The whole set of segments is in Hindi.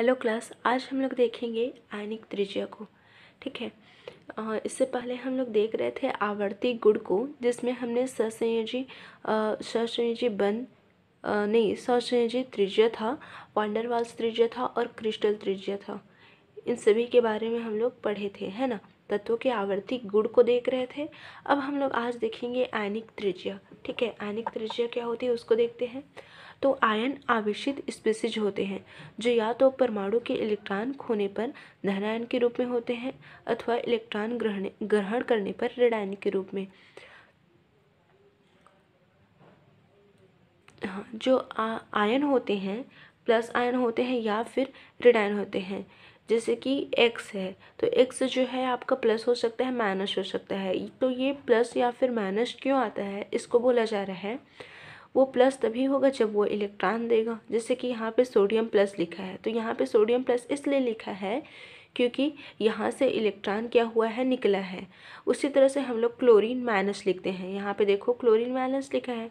हेलो क्लास आज हम लोग देखेंगे आयनिक त्रिज्या को ठीक है इससे पहले हम लोग देख रहे थे आवर्ती गुण को जिसमें हमने ससंयोजी ससंयोजी बन आ, नहीं ससंयोजी त्रिज्या था वांडरवाल्स त्रिज्या था और क्रिस्टल त्रिज्या था इन सभी के बारे में हम लोग पढ़े थे है ना तत्वों के आवर्ती गुण को देख रहे थे अब हम लोग आज देखेंगे आयनिक त्रिज्या ठीक है आयनिक त्रिज्या क्या होती है उसको देखते हैं तो आयन आवेशित स्पेसिज होते हैं जो या तो परमाणु के इलेक्ट्रॉन खोने पर धनायन के रूप में होते हैं अथवा इलेक्ट्रॉन ग्रहण ग्रहण करने पर ऋणायन के रूप में हाँ जो आ, आयन होते हैं प्लस आयन होते हैं या फिर ऋणायन होते हैं जैसे कि एक्स है तो एक्स जो है आपका प्लस हो सकता है माइनस हो सकता है तो ये प्लस या फिर माइनस क्यों आता है इसको बोला जा रहा है वो प्लस तभी होगा जब वो इलेक्ट्रॉन देगा जैसे कि यहाँ पे सोडियम प्लस लिखा है तो यहाँ पे सोडियम प्लस इसलिए लिखा है क्योंकि यहाँ से इलेक्ट्रॉन क्या हुआ है निकला है उसी तरह से हम लोग क्लोरीन माइनस लिखते हैं यहाँ पे देखो क्लोरीन माइनस लिखा है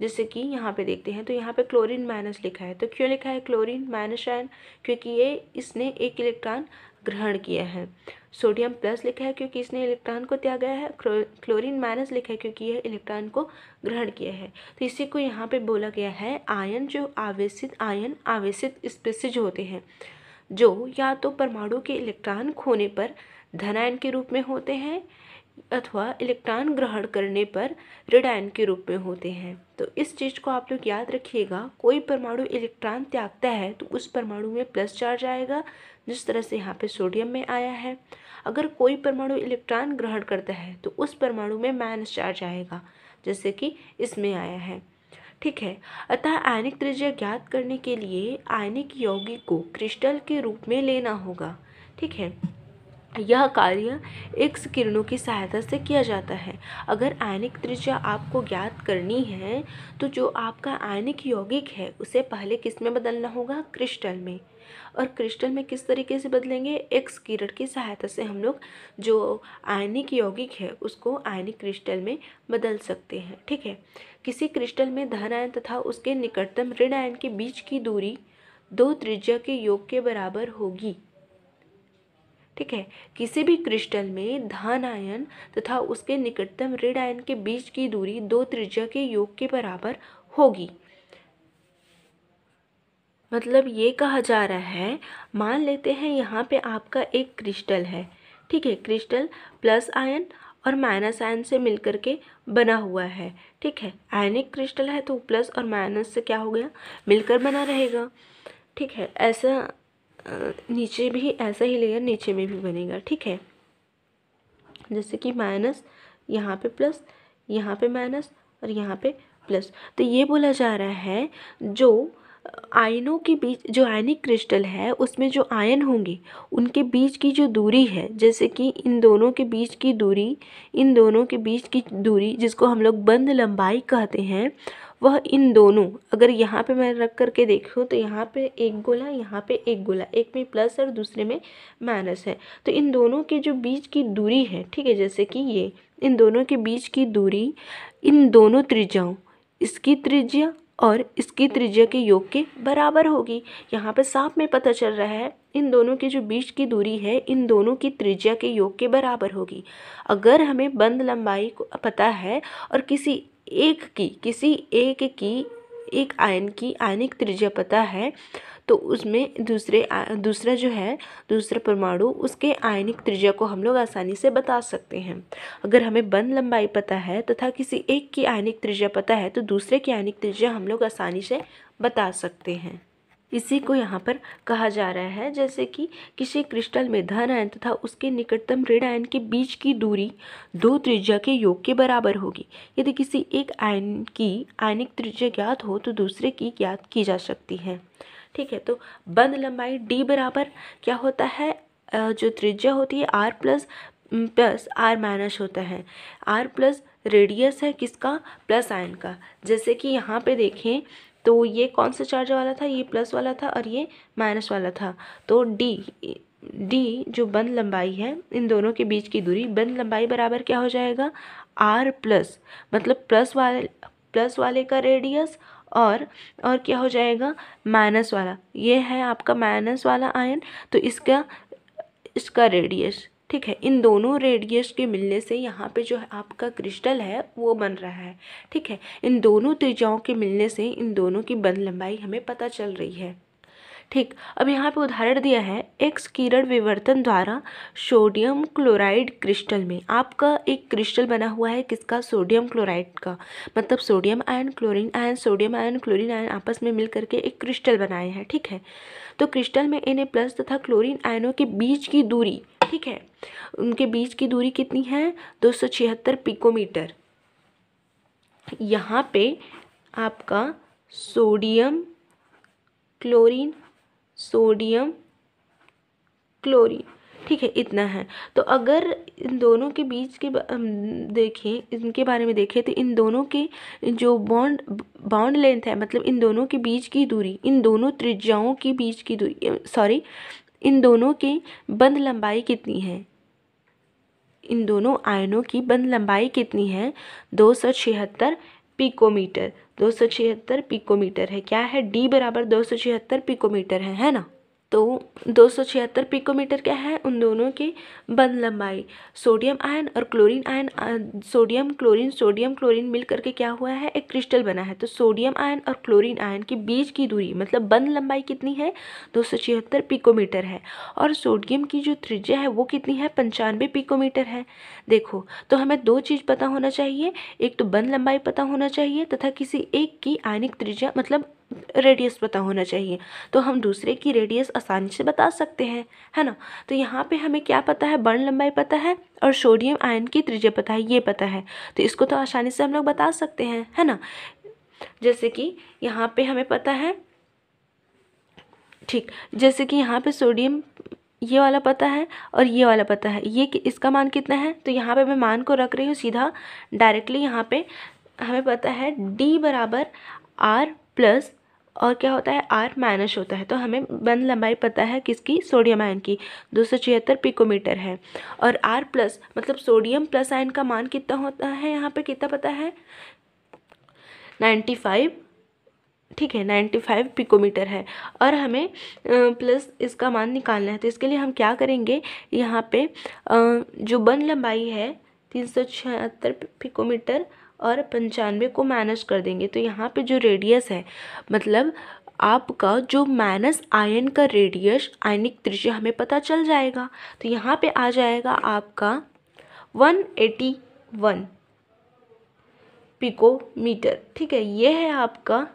जैसे कि यहाँ पे देखते हैं तो यहाँ पे क्लोरीन माइनस लिखा है तो क्यों लिखा है क्लोरीन माइनस आयन क्योंकि ये इसने एक इलेक्ट्रॉन ग्रहण किया है सोडियम प्लस लिखा है क्योंकि इसने इलेक्ट्रॉन को त्याग गया है क्लोरीन माइनस लिखा है क्योंकि यह इलेक्ट्रॉन को ग्रहण किया है तो इसी को यहाँ पे बोला गया है आयन जो आवेशित आयन आवेशित स्पेसिज होते हैं जो या तो परमाणु के इलेक्ट्रॉन खोने पर धनायन के रूप में होते हैं अथवा इलेक्ट्रॉन ग्रहण करने पर रेडायन के रूप में होते हैं तो इस चीज़ को आप लोग याद रखिएगा कोई परमाणु इलेक्ट्रॉन त्यागता है तो उस परमाणु में प्लस चार्ज आएगा जिस तरह से यहाँ पे सोडियम में आया है अगर कोई परमाणु इलेक्ट्रॉन ग्रहण करता है तो उस परमाणु में माइनस चार्ज आएगा जैसे कि इसमें आया है ठीक है अतः आयनिक त्रिज्या ज्ञात करने के लिए आयनिक यौगिक को क्रिस्टल के रूप में लेना होगा ठीक है यह कार्य एक्स किरणों की सहायता से किया जाता है अगर आयनिक त्रिज्या आपको ज्ञात करनी है तो जो आपका आयनिक यौगिक है उसे पहले किस में बदलना होगा क्रिस्टल में और क्रिस्टल में किस तरीके से बदलेंगे एक्स किरण की सहायता से हम लोग जो आयनिक यौगिक है उसको आयनिक क्रिस्टल में बदल सकते हैं ठीक है किसी क्रिस्टल में धन आयन तथा उसके निकटतम ऋण आयन के बीच की दूरी दो त्रिज्या के योग के बराबर होगी ठीक है किसी भी क्रिस्टल में धन आयन तथा उसके निकटतम ऋण आयन के बीच की दूरी दो त्रिज्या के योग के बराबर होगी मतलब ये कहा जा रहा है मान लेते हैं यहाँ पे आपका एक क्रिस्टल है ठीक है क्रिस्टल प्लस आयन और माइनस आयन से मिलकर के बना हुआ है ठीक है आयनिक क्रिस्टल है तो प्लस और माइनस से क्या हो गया मिलकर बना रहेगा ठीक है ऐसा नीचे भी ऐसा ही लेयर नीचे में भी बनेगा ठीक है जैसे कि माइनस यहाँ पे प्लस यहाँ पे माइनस और यहाँ पे प्लस तो ये बोला जा रहा है जो आयनों के बीच जो आयनिक क्रिस्टल है उसमें जो आयन होंगे उनके बीच की जो दूरी है जैसे कि इन दोनों के बीच की दूरी इन दोनों के बीच की दूरी जिसको हम लोग बंद लंबाई कहते हैं वह इन दोनों अगर यहाँ पे मैं रख करके देखूँ तो यहाँ पे एक गोला यहाँ पे एक गोला एक में प्लस और दूसरे में माइनस है तो इन दोनों के जो बीच की दूरी है ठीक है जैसे कि ये इन दोनों के बीच की दूरी इन दोनों त्रिज्याओं इसकी त्रिज्या और इसकी त्रिज्या के योग के बराबर होगी यहाँ पर साफ में पता चल रहा है इन दोनों के जो बीच की दूरी है इन दोनों की त्रिज्या के योग के बराबर होगी अगर हमें बंद लंबाई को पता है और किसी एक की किसी एक की एक आयन की आयनिक त्रिज्या पता है तो उसमें दूसरे दूसरा जो है दूसरा परमाणु उसके आयनिक त्रिज्या को हम लोग आसानी से बता सकते हैं अगर हमें बंद लंबाई पता है तथा किसी एक की आयनिक त्रिज्या पता है तो दूसरे की आयनिक त्रिज्या हम लोग आसानी से बता सकते हैं इसी को यहाँ पर कहा जा रहा है जैसे कि किसी क्रिस्टल में धन आयन तथा उसके निकटतम ऋण आयन के बीच की दूरी दो त्रिज्या के योग के बराबर होगी यदि किसी एक आयन की आयनिक त्रिज्या ज्ञात हो तो दूसरे की ज्ञात की जा सकती है ठीक है तो बंद लंबाई डी बराबर क्या होता है जो त्रिज्या होती है R plus plus R minus होता है आर प्लस रेडियस है किसका प्लस आयन का जैसे कि यहाँ पे देखें तो ये कौन सा चार्ज वाला था ये प्लस वाला था और ये माइनस वाला था तो डी डी जो बंद लंबाई है इन दोनों के बीच की दूरी बंद लंबाई बराबर क्या हो जाएगा आर प्लस मतलब प्लस वाले प्लस वाले का रेडियस और और क्या हो जाएगा माइनस वाला ये है आपका माइनस वाला आयन तो इसका इसका रेडियस ठीक है इन दोनों रेडियस के मिलने से यहाँ पे जो है आपका क्रिस्टल है वो बन रहा है ठीक है इन दोनों त्रिज्याओं के मिलने से इन दोनों की बंद लंबाई हमें पता चल रही है ठीक अब यहाँ पे उदाहरण दिया है एक्स किरण विवर्तन द्वारा सोडियम क्लोराइड क्रिस्टल में आपका एक क्रिस्टल बना हुआ है किसका सोडियम क्लोराइड का मतलब sodium ion chlorine ion sodium ion chlorine ion आपस में मिल करके एक क्रिस्टल बनाए हैं ठीक है तो क्रिस्टल में एन प्लस तथा क्लोरीन आयनों के बीच की दूरी ठीक है उनके बीच की दूरी कितनी है दो सौ छिहत्तर पिकोमीटर यहाँ पे आपका सोडियम क्लोरीन सोडियम क्लोरीन ठीक है इतना है तो अगर इन दोनों के बीच के देखें इनके बारे में देखें तो इन दोनों के जो बॉन्ड बाउंड लेंथ है मतलब इन दोनों के बीच की दूरी इन दोनों त्रिज्याओं के बीच की दूरी सॉरी इन दोनों के बंद लंबाई कितनी है इन दोनों आयनों की बंद लंबाई कितनी है दो सौ छिहत्तर पिकोमीटर दो सौ छिहत्तर पिकोमीटर है क्या है डी बराबर दो सौ छिहत्तर पिकोमीटर है है ना तो दो सौ छिहत्तर पिकोमीटर क्या है उन दोनों की बंद लंबाई सोडियम आयन और chlorine ion sodium chlorine sodium chlorine मिल करके क्या हुआ है एक क्रिस्टल बना है तो सोडियम आयन और क्लोरीन आयन के बीच की दूरी मतलब बंद लंबाई कितनी है दो सौ छिहत्तर पिकोमीटर है और सोडियम की जो त्रिज्या है वो कितनी है पंचानवे पिकोमीटर है देखो तो हमें दो चीज़ पता होना चाहिए एक तो बंद लंबाई पता होना चाहिए तथा किसी एक की आयनिक त्रिजा मतलब रेडियस पता होना चाहिए तो हम दूसरे की रेडियस आसानी से बता सकते हैं है ना तो यहाँ पे हमें क्या पता है वर्ण लंबाई पता है और सोडियम आयन की त्रिज्या पता है ये पता है तो इसको तो आसानी से हम लोग बता सकते हैं है ना जैसे कि यहाँ पे हमें पता है ठीक जैसे कि यहाँ पे सोडियम ये वाला पता है और ये वाला पता है ये इसका मान कितना है तो यहाँ पर मैं मान को रख रही हूँ सीधा डायरेक्टली यहाँ पर हमें पता है डी बराबर आर प्लस और क्या होता है आर माइनस होता है तो हमें बंद लंबाई पता है किसकी सोडियम आयन की दो सौ छिहत्तर पिकोमीटर है और आर प्लस मतलब सोडियम प्लस आयन का मान कितना होता है यहाँ पे कितना पता है नाइन्टी फाइव ठीक है नाइन्टी फाइव पिकोमीटर है और हमें प्लस इसका मान निकालना है तो इसके लिए हम क्या करेंगे यहाँ पे जो बन लंबाई है तीन सौ छिहत्तर पिकोमीटर और पंचानवे को माइनस कर देंगे तो यहाँ पे जो रेडियस है मतलब आपका जो माइनस आयन का रेडियस आयनिक त्रिज्या हमें पता चल जाएगा तो यहाँ पे आ जाएगा आपका वन एटी वन पिकोमीटर ठीक है ये है आपका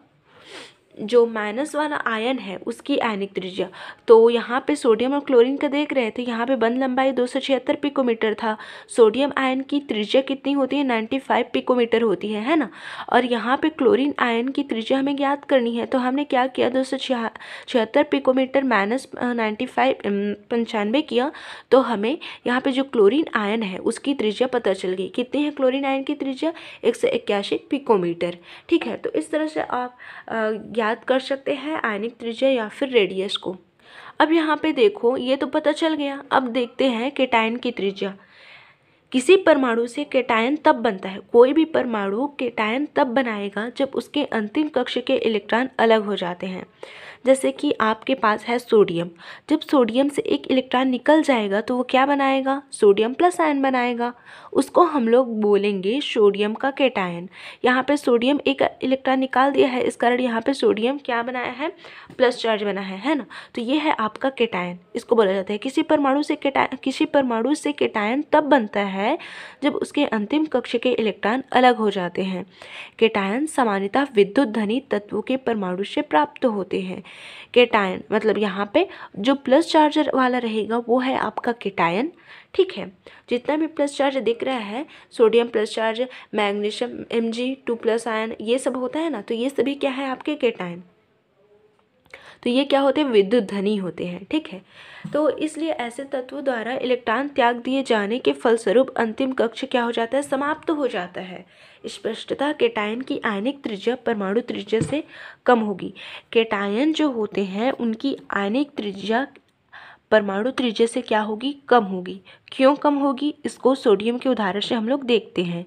जो माइनस वाला आयन है उसकी आयनिक त्रिज्या तो यहाँ पे सोडियम और क्लोरीन का देख रहे थे यहाँ पे बंद लंबाई दो सौ छिहत्तर पिकोमीटर था सोडियम आयन की त्रिज्या कितनी होती है नाइन्टी फाइव पिकोमीटर होती है है ना और यहाँ पे क्लोरीन आयन की त्रिज्या हमें ज्ञात करनी है तो हमने क्या किया दो सौ छिहत्तर पिकोमीटर माइनस नाइन्टी फाइव पंचानवे किया तो हमें यहाँ पर जो क्लोरिन आयन है उसकी त्रिज्या पता चल गई कितनी है क्लोरिन आयन की त्रिजिया एक सौ इक्यासी पिकोमीटर ठीक है तो इस तरह से आप ज्ञात ज्ञात कर सकते हैं आयनिक त्रिज्या या फिर रेडियस को अब यहाँ पे देखो ये तो पता चल गया अब देखते हैं केटाइन की त्रिज्या किसी परमाणु से केटायन तब बनता है कोई भी परमाणु केटायन तब बनाएगा जब उसके अंतिम कक्ष के इलेक्ट्रॉन अलग हो जाते हैं जैसे कि आपके पास है सोडियम जब सोडियम से एक इलेक्ट्रॉन निकल जाएगा तो वो क्या बनाएगा सोडियम प्लस आयन बनाएगा उसको हम लोग बोलेंगे सोडियम का केटायन यहाँ पे सोडियम एक इलेक्ट्रॉन निकाल दिया है इस कारण यहाँ पे सोडियम क्या बनाया है प्लस चार्ज बना है है ना तो ये है आपका केटायन इसको बोला जाता है किसी परमाणु से केटायन किसी परमाणु से केटायन तब बनता है है जब उसके अंतिम कक्ष के इलेक्ट्रॉन अलग हो जाते हैं केटायन सामान्यतः विद्युत धनी तत्वों के परमाणु से प्राप्त होते हैं केटायन मतलब यहाँ पे जो प्लस चार्जर वाला रहेगा वो है आपका केटायन ठीक है जितना भी प्लस चार्ज दिख रहा है sodium plus charge magnesium M G two plus ion ये सब होता है ना तो ये सभी क्या है आपके केटायन तो ये क्या होते हैं विद्युत धनी होते हैं ठीक है तो इसलिए ऐसे तत्वों द्वारा इलेक्ट्रॉन त्याग दिए जाने के फलस्वरूप अंतिम कक्ष क्या हो जाता है समाप्त तो हो जाता है स्पष्टता केटायन की आयनिक त्रिज्या परमाणु त्रिज्या से कम होगी केटायन जो होते हैं उनकी आयनिक त्रिज्या परमाणु त्रिज्या से क्या होगी कम होगी क्यों कम होगी इसको सोडियम के उदाहरण से हम लोग देखते हैं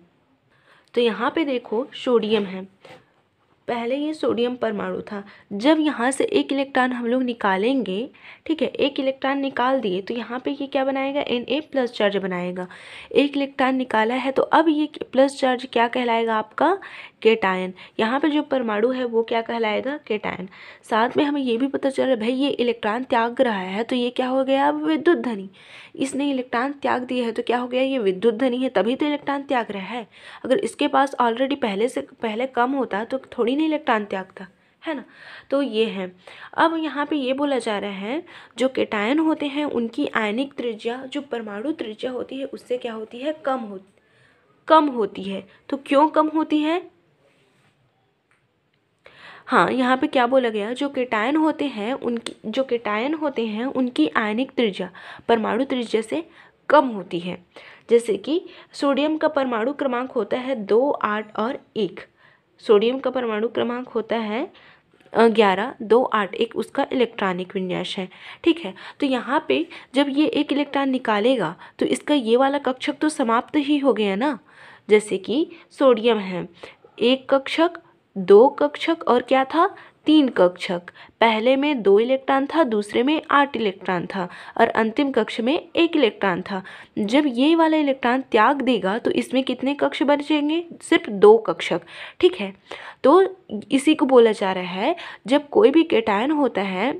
तो यहाँ पे देखो सोडियम है पहले ये सोडियम परमाणु था जब यहाँ से एक इलेक्ट्रॉन हम लोग निकालेंगे ठीक है एक इलेक्ट्रॉन निकाल दिए तो यहाँ पे ये क्या बनाएगा एन ए प्लस चार्ज बनाएगा एक इलेक्ट्रॉन निकाला है तो अब ये प्लस चार्ज क्या कहलाएगा आपका केटायन यहाँ पे जो परमाणु है वो क्या कहलाएगा केटायन साथ में हमें ये भी पता चल रहा है भाई ये इलेक्ट्रॉन त्याग रहा है तो ये क्या हो गया अब विद्युत धनी इसने इलेक्ट्रॉन त्याग दिया है तो क्या हो गया ये विद्युत धनी है तभी तो इलेक्ट्रॉन त्याग रहा है अगर इसके पास ऑलरेडी पहले से पहले कम होता तो थोड़ी थोड़ी नहीं इलेक्ट्रॉन त्यागता है ना तो ये है अब यहाँ पे ये बोला जा रहा है जो केटायन होते हैं उनकी आयनिक त्रिज्या जो परमाणु त्रिज्या होती है उससे क्या होती है कम हो कम होती है तो क्यों कम होती है हाँ यहाँ पे क्या बोला गया जो केटायन होते हैं उनकी जो केटायन होते हैं उनकी आयनिक त्रिज्या परमाणु त्रिज्या से कम होती है जैसे कि सोडियम का परमाणु क्रमांक होता है दो आठ और एक सोडियम का परमाणु क्रमांक होता है ग्यारह दो आठ एक उसका इलेक्ट्रॉनिक विन्यास है ठीक है तो यहाँ पे जब ये एक इलेक्ट्रॉन निकालेगा तो इसका ये वाला कक्षक तो समाप्त ही हो गया ना जैसे कि सोडियम है एक कक्षक दो कक्षक और क्या था तीन कक्षक पहले में दो इलेक्ट्रॉन था दूसरे में आठ इलेक्ट्रॉन था और अंतिम कक्ष में एक इलेक्ट्रॉन था जब ये वाला इलेक्ट्रॉन त्याग देगा तो इसमें कितने कक्ष बचेंगे सिर्फ दो कक्षक ठीक है तो इसी को बोला जा रहा है जब कोई भी केटायन होता है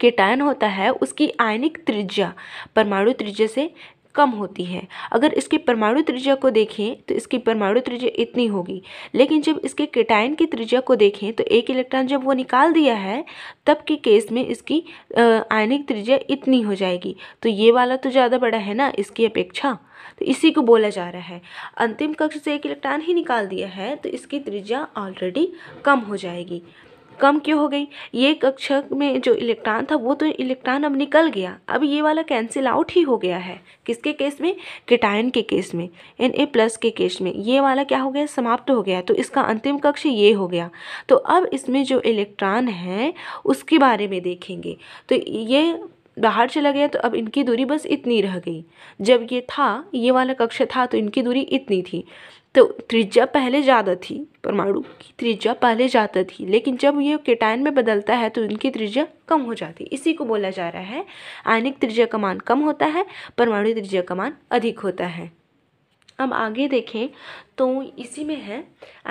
केटायन होता है उसकी आयनिक त्रिज्या परमाणु त्रिज्या से कम होती है अगर इसकी परमाणु त्रिज्या को देखें तो इसकी परमाणु त्रिज्या इतनी होगी लेकिन जब इसके केटाइन की त्रिज्या को देखें तो एक इलेक्ट्रॉन जब वो निकाल दिया है तब के केस में इसकी आयनिक त्रिज्या इतनी हो जाएगी तो ये वाला तो ज़्यादा बड़ा है ना इसकी अपेक्षा तो इसी को बोला जा रहा है अंतिम कक्ष से एक इलेक्ट्रॉन ही निकाल दिया है तो इसकी त्रिज्या ऑलरेडी कम हो जाएगी कम क्यों हो गई ये कक्षक में जो इलेक्ट्रॉन था वो तो इलेक्ट्रॉन अब निकल गया अब ये वाला कैंसिल आउट ही हो गया है किसके केस में किटायन के केस में एन ए प्लस के केस में ये वाला क्या हो गया समाप्त हो गया तो इसका अंतिम कक्ष ये हो गया तो अब इसमें जो इलेक्ट्रॉन है उसके बारे में देखेंगे तो ये बाहर चला गया तो अब इनकी दूरी बस इतनी रह गई जब ये था ये वाला कक्ष था तो इनकी दूरी इतनी थी तो त्रिज्या पहले ज़्यादा थी परमाणु की त्रिज्या पहले ज़्यादा थी लेकिन जब ये केटायन में बदलता है तो इनकी त्रिज्या कम हो जाती है इसी को बोला जा रहा है आयनिक त्रिज्या का मान कम होता है परमाणु त्रिज्या का मान अधिक होता है अब आगे देखें तो इसी में है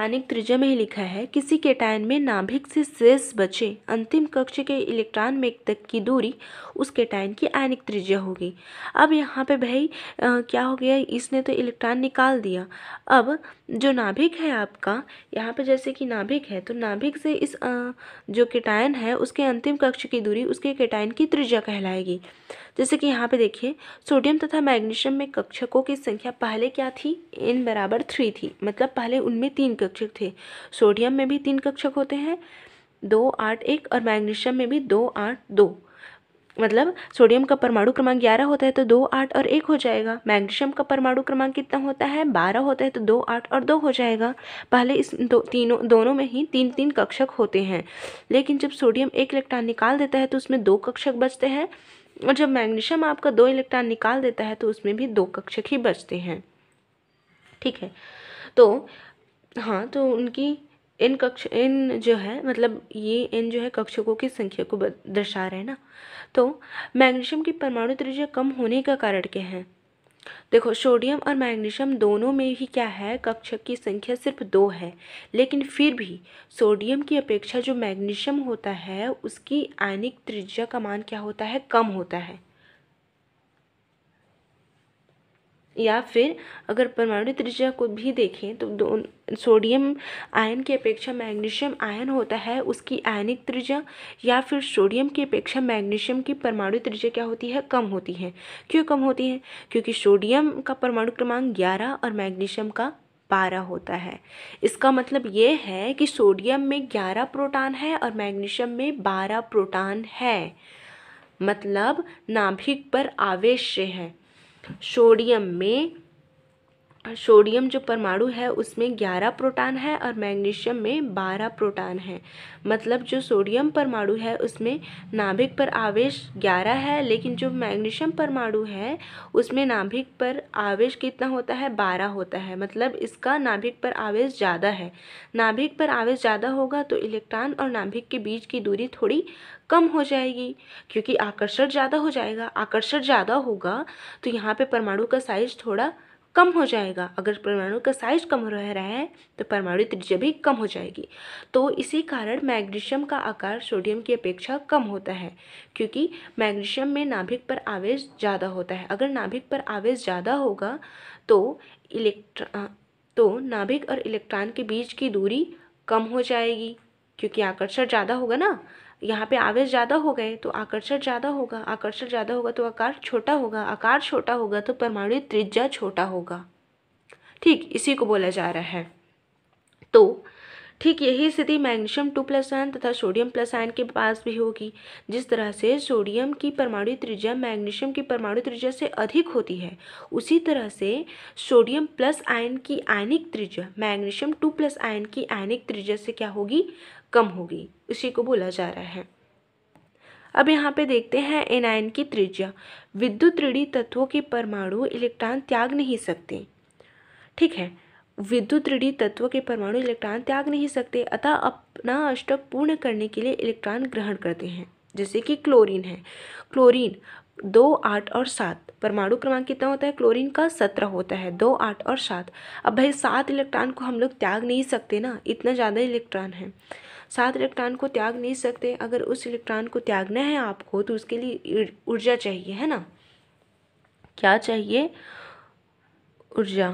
आनिक त्रिजा में ही लिखा है किसी केटायन में नाभिक से शेष बचे अंतिम कक्ष के इलेक्ट्रॉन में तक की दूरी उस केटायन की आनिक त्रिज्या होगी अब यहाँ पे भाई आ, क्या हो गया इसने तो इलेक्ट्रॉन निकाल दिया अब जो नाभिक है आपका यहाँ पे जैसे कि नाभिक है तो नाभिक से इस आ, जो केटायन है उसके अंतिम कक्ष की दूरी उसके केटायन की त्रिजा कहलाएगी जैसे कि यहाँ पे देखिए सोडियम तथा मैग्नीशियम में कक्षकों की संख्या पहले क्या थी इन बराबर थ्री थी मतलब पहले उनमें तीन कक्षक थे सोडियम में भी तीन कक्षक होते हैं दो आठ एक और मैग्नीशियम में भी दो आठ दो मतलब सोडियम का परमाणु क्रमांक ग्यारह होता है तो दो आठ और एक हो जाएगा मैग्नीशियम का परमाणु क्रमांक कितना होता है बारह होता है तो दो आठ और दो हो जाएगा पहले इस दो तीनों दोनों में ही तीन तीन कक्षक होते हैं लेकिन जब सोडियम एक इलेक्ट्रॉन निकाल देता है तो उसमें दो कक्षक बचते हैं और जब मैग्नीशियम आपका दो इलेक्ट्रॉन निकाल देता है तो उसमें भी दो कक्षक ही बचते हैं ठीक है तो हाँ तो उनकी इन कक्ष इन जो है मतलब ये इन जो है कक्षकों की संख्या को दर्शा रहे हैं ना तो मैग्नीशियम की परमाणु त्रिज्या कम होने का कारण क्या है देखो सोडियम और मैग्नीशियम दोनों में ही क्या है कक्षक की संख्या सिर्फ दो है लेकिन फिर भी सोडियम की अपेक्षा जो मैग्नीशियम होता है उसकी आयनिक त्रिज्या का मान क्या होता है कम होता है या फिर अगर परमाणु त्रिज्या को भी देखें तो दो सोडियम आयन की अपेक्षा मैग्नीशियम आयन होता है उसकी आयनिक त्रिज्या या फिर सोडियम की अपेक्षा मैग्नीशियम की परमाणु त्रिज्या क्या होती है कम होती है क्यों कम होती है क्योंकि सोडियम का परमाणु क्रमांक ग्यारह और मैग्नीशियम का बारह होता है इसका मतलब ये है कि सोडियम में ग्यारह प्रोटान है और मैग्नीशियम में बारह प्रोटान है मतलब नाभिक पर आवेश है सोडियम में सोडियम जो परमाणु है उसमें ग्यारह प्रोटॉन है और मैग्नीशियम में बारह प्रोटॉन है मतलब जो सोडियम परमाणु है उसमें नाभिक पर आवेश ग्यारह है लेकिन जो मैग्नीशियम परमाणु है उसमें नाभिक पर आवेश कितना होता है बारह होता है मतलब इसका नाभिक पर आवेश ज़्यादा है नाभिक पर आवेश ज़्यादा होगा तो इलेक्ट्रॉन और नाभिक के बीच की दूरी थोड़ी कम हो जाएगी क्योंकि आकर्षण ज़्यादा हो जाएगा आकर्षण ज़्यादा होगा तो यहाँ पर परमाणु का साइज थोड़ा कम हो जाएगा अगर परमाणु का साइज कम रह रहा है तो परमाणु त्रिज्या भी कम हो जाएगी तो इसी कारण मैग्नीशियम का आकार सोडियम की अपेक्षा कम होता है क्योंकि मैग्नीशियम में नाभिक पर आवेश ज़्यादा होता है अगर नाभिक पर आवेश ज़्यादा होगा तो इलेक्ट्रा तो नाभिक और इलेक्ट्रॉन के बीच की दूरी कम हो जाएगी क्योंकि आकर्षण ज़्यादा होगा ना यहाँ पे आवेश ज़्यादा हो गए तो आकर्षण ज़्यादा होगा आकर्षण ज़्यादा होगा तो आकार छोटा होगा आकार छोटा होगा तो परमाणु त्रिज्या छोटा होगा ठीक इसी को बोला जा रहा है तो ठीक यही स्थिति मैग्नीशियम टू प्लस आयन तथा सोडियम प्लस आयन के पास भी होगी जिस तरह से सोडियम की परमाणु त्रिज्या मैग्नीशियम की परमाणु त्रिज्या से अधिक होती है उसी तरह से सोडियम प्लस आयन की आयनिक त्रिज्या मैग्नीशियम टू प्लस आयन की आयनिक त्रिज्या से क्या होगी कम होगी उसी को बोला जा रहा है अब यहाँ पे देखते हैं एनायन की त्रिज्या विद्युत ऋणी तत्वों के परमाणु इलेक्ट्रॉन त्याग नहीं सकते ठीक है विद्युत ऋणी तत्वों के परमाणु इलेक्ट्रॉन त्याग नहीं सकते अतः अपना अष्टक पूर्ण करने के लिए इलेक्ट्रॉन ग्रहण करते हैं जैसे कि क्लोरीन है क्लोरीन दो आठ और सात परमाणु क्रमांक कितना होता है क्लोरीन का सत्रह होता है दो आठ और सात अब भाई सात इलेक्ट्रॉन को हम लोग त्याग नहीं सकते ना इतना ज़्यादा इलेक्ट्रॉन है सात इलेक्ट्रॉन को त्याग नहीं सकते अगर उस इलेक्ट्रॉन को त्यागना है आपको तो उसके लिए ऊर्जा चाहिए है ना क्या चाहिए ऊर्जा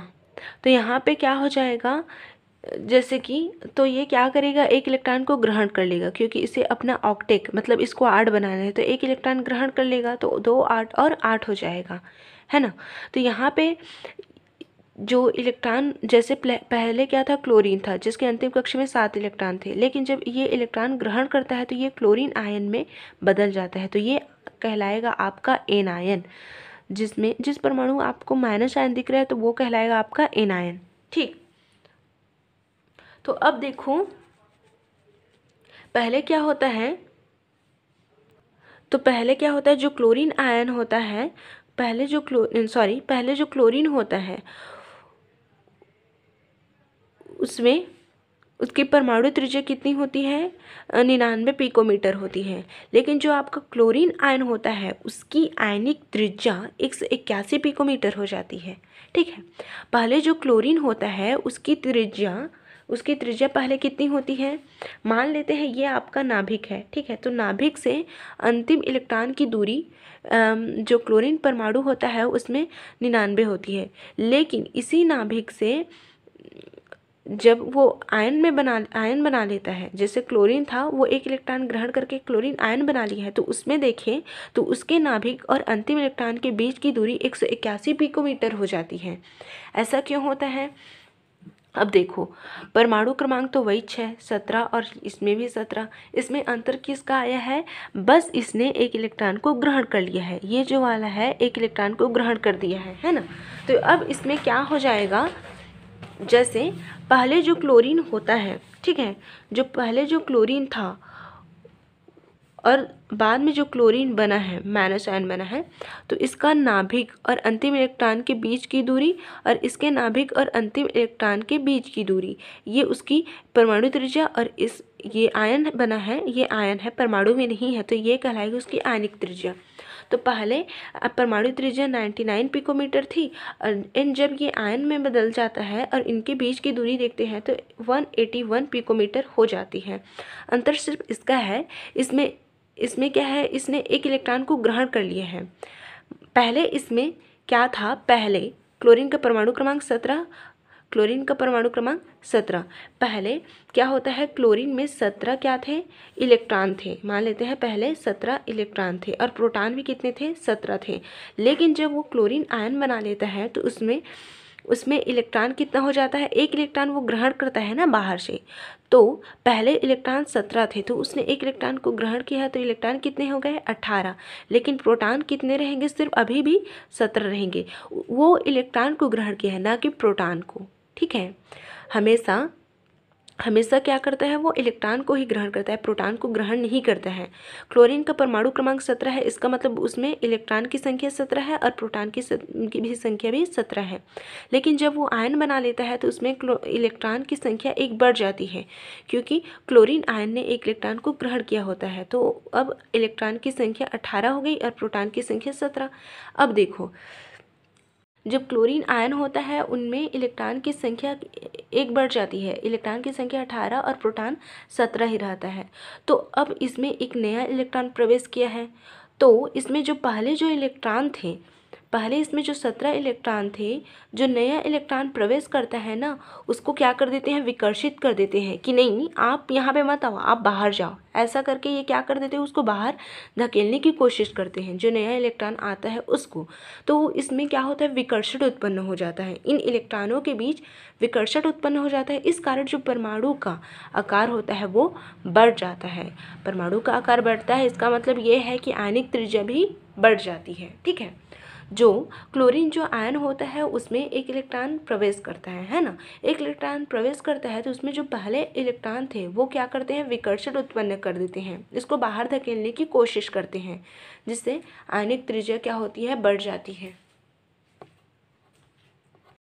तो यहाँ पे क्या हो जाएगा जैसे कि तो ये क्या करेगा एक इलेक्ट्रॉन को ग्रहण कर लेगा क्योंकि इसे अपना ऑक्टेक मतलब इसको आठ बनाना है तो एक इलेक्ट्रॉन ग्रहण कर लेगा तो दो आठ और आठ हो जाएगा है ना तो यहाँ पे जो इलेक्ट्रॉन जैसे पहले क्या था क्लोरीन था जिसके अंतिम कक्ष में सात इलेक्ट्रॉन थे लेकिन जब ये इलेक्ट्रॉन ग्रहण करता है तो ये क्लोरीन आयन में बदल जाता है तो ये कहलाएगा आपका एन आयन जिसमें जिस जिस परमाणु आपको माइनस आयन दिख रहा है तो वो कहलाएगा आपका एन आयन ठीक तो अब देखो पहले क्या होता है तो पहले क्या होता है जो क्लोरीन आयन होता है पहले जो क्लो सॉरी पहले जो क्लोरीन होता है उसमें उसकी परमाणु त्रिज्या कितनी होती है निन्यानवे पिकोमीटर होती है लेकिन जो आपका क्लोरीन आयन होता है उसकी आयनिक त्रिज्या एक सौ इक्यासी पिकोमीटर हो जाती है ठीक है पहले जो क्लोरीन होता है उसकी त्रिज्या उसकी त्रिज्या पहले कितनी होती है मान लेते हैं ये आपका नाभिक है ठीक है तो नाभिक से अंतिम इलेक्ट्रॉन की दूरी जो क्लोरीन परमाणु होता है उसमें निन्यानवे होती है लेकिन इसी नाभिक से जब वो आयन में बना आयन बना लेता है जैसे क्लोरीन था वो एक इलेक्ट्रॉन ग्रहण करके क्लोरीन आयन बना लिया है तो उसमें देखें तो उसके नाभिक और अंतिम इलेक्ट्रॉन के बीच की दूरी एक सौ इक्यासी पिकोमीटर हो जाती है ऐसा क्यों होता है अब देखो परमाणु क्रमांक तो वही छः सत्रह और इसमें भी सत्रह इसमें अंतर किसका आया है बस इसने एक इलेक्ट्रॉन को ग्रहण कर लिया है ये जो वाला है एक इलेक्ट्रॉन को ग्रहण कर दिया है है ना तो अब इसमें क्या हो जाएगा जैसे पहले जो क्लोरीन होता है ठीक है जो पहले जो क्लोरीन था और बाद में जो क्लोरीन बना है माइनस आयन बना है तो इसका नाभिक और अंतिम इलेक्ट्रॉन के बीच की दूरी और इसके नाभिक और अंतिम इलेक्ट्रॉन के बीच की दूरी ये उसकी परमाणु त्रिज्या और इस ये आयन बना है ये आयन है परमाणु में नहीं है तो ये कहलाएगी उसकी आयनिक त्रिज्या तो पहले परमाणु त्रिज्या 99 पिकोमीटर थी एंड जब ये आयन में बदल जाता है और इनके बीच की दूरी देखते हैं तो 181 पिकोमीटर हो जाती है अंतर सिर्फ इसका है इसमें इसमें क्या है इसने एक इलेक्ट्रॉन को ग्रहण कर लिए है पहले इसमें क्या था पहले क्लोरीन का परमाणु क्रमांक सत्रह क्लोरीन का परमाणु क्रमांक सत्रह पहले क्या होता है क्लोरीन में सत्रह क्या थे इलेक्ट्रॉन थे मान लेते हैं पहले सत्रह इलेक्ट्रॉन थे और प्रोटॉन भी कितने थे सत्रह थे लेकिन जब वो क्लोरीन आयन बना लेता है तो उसमें उसमें इलेक्ट्रॉन कितना हो जाता है एक इलेक्ट्रॉन वो ग्रहण करता है ना बाहर से तो पहले इलेक्ट्रॉन सत्रह थे तो उसने एक इलेक्ट्रॉन को ग्रहण किया है तो इलेक्ट्रॉन कितने हो गए अट्ठारह लेकिन प्रोटॉन कितने रहेंगे सिर्फ अभी भी सत्रह रहेंगे वो इलेक्ट्रॉन को ग्रहण किया है ना कि प्रोटॉन को ठीक है हमेशा हमेशा क्या करता है वो इलेक्ट्रॉन को ही ग्रहण करता है प्रोटॉन को ग्रहण नहीं करता है क्लोरीन का परमाणु क्रमांक सत्रह है इसका मतलब उसमें इलेक्ट्रॉन की संख्या सत्रह है और प्रोटॉन की, की भी संख्या भी सत्रह है लेकिन जब वो आयन बना लेता है तो उसमें इलेक्ट्रॉन की संख्या एक बढ़ जाती है क्योंकि क्लोरीन आयन ने एक इलेक्ट्रॉन को ग्रहण किया होता है तो अब इलेक्ट्रॉन की संख्या अठारह हो गई और प्रोटान की संख्या सत्रह अब देखो जब क्लोरीन आयन होता है उनमें इलेक्ट्रॉन की संख्या एक बढ़ जाती है इलेक्ट्रॉन की संख्या अठारह और प्रोटॉन सत्रह ही रहता है तो अब इसमें एक नया इलेक्ट्रॉन प्रवेश किया है तो इसमें जो पहले जो इलेक्ट्रॉन थे पहले इसमें जो सत्रह इलेक्ट्रॉन थे जो नया इलेक्ट्रॉन प्रवेश करता है ना उसको क्या कर देते हैं विकर्षित कर देते हैं कि नहीं नहीं आप यहाँ पे मत आओ आप बाहर जाओ ऐसा करके ये क्या कर देते हैं उसको बाहर धकेलने की कोशिश करते हैं जो नया इलेक्ट्रॉन आता है उसको तो इसमें क्या होता है विकर्षण उत्पन्न हो जाता है इन इलेक्ट्रॉनों के बीच विकर्षण उत्पन्न हो जाता है इस कारण जो परमाणु का आकार होता है वो बढ़ जाता है परमाणु का आकार बढ़ता है इसका मतलब ये है कि आयनिक त्रिज्या भी बढ़ जाती है ठीक है जो क्लोरीन जो आयन होता है उसमें एक इलेक्ट्रॉन प्रवेश करता है है ना एक इलेक्ट्रॉन प्रवेश करता है तो उसमें जो पहले इलेक्ट्रॉन थे वो क्या करते हैं विकर्षण उत्पन्न कर देते हैं इसको बाहर धकेलने की कोशिश करते हैं जिससे आयनिक त्रिज्या क्या होती है बढ़ जाती है